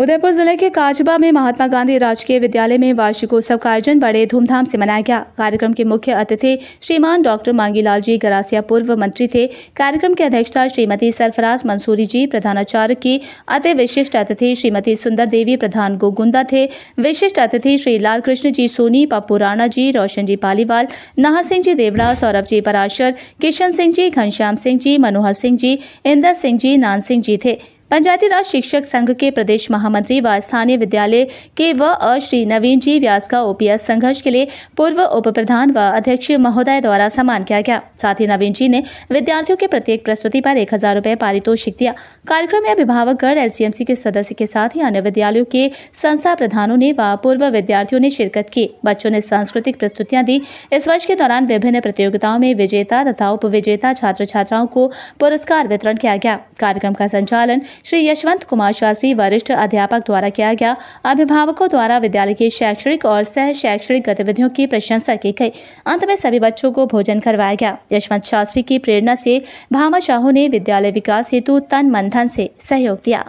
उदयपुर जिले के काजबा में महात्मा गांधी राजकीय विद्यालय में वार्षिकोत्सव का आयोजन बड़े धूमधाम से मनाया गया कार्यक्रम के मुख्य अतिथि श्रीमान डॉक्टर मांगीलाल जी गरासिया पूर्व मंत्री थे कार्यक्रम की अध्यक्षता श्रीमती सरफराज मंसूरी जी प्रधानाचार्य की अति विशिष्ट अतिथि श्रीमती सुंदर देवी प्रधान गोगुंदा थे विशिष्ट अतिथि श्री लाल कृष्ण जी सोनी पप्पू राणा जी रोशन जी पालीवाल नाहर सिंह जी देवड़ा सौरभ जी पराशर किशन सिंह जी घनश्याम सिंह जी मनोहर सिंह जी इंदर सिंह जी नान सिंह जी थे पंचायती राज शिक्षक संघ के प्रदेश महामंत्री व स्थानीय विद्यालय के व श्री नवीन जी व्यास का ओपीएस संघर्ष के लिए पूर्व उप प्रधान व अध्यक्ष महोदय द्वारा सम्मान किया गया साथ ही नवीन जी ने विद्यार्थियों के प्रत्येक प्रस्तुति पर एक हजार रूपए पारितोषिक दिया कार्यक्रम में अभिभावकगढ़ एसडीएमसी के सदस्य के साथ ही अन्य विद्यालयों के संस्था प्रधानों ने व पूर्व विद्यार्थियों ने शिरकत की बच्चों ने सांस्कृतिक प्रस्तुतियां दी इस वर्ष के दौरान विभिन्न प्रतियोगिताओं में विजेता तथा उप छात्र छात्राओं को पुरस्कार वितरण किया गया कार्यक्रम का संचालन श्री यशवंत कुमार शास्त्री वरिष्ठ अध्यापक द्वारा किया गया अभिभावकों द्वारा विद्यालय के शैक्षणिक और सह शैक्षणिक गतिविधियों की प्रशंसा की गई अंत में सभी बच्चों को भोजन करवाया गया यशवंत शास्त्री की प्रेरणा से भामा शाहू ने विद्यालय विकास हेतु तन मंथन से सहयोग दिया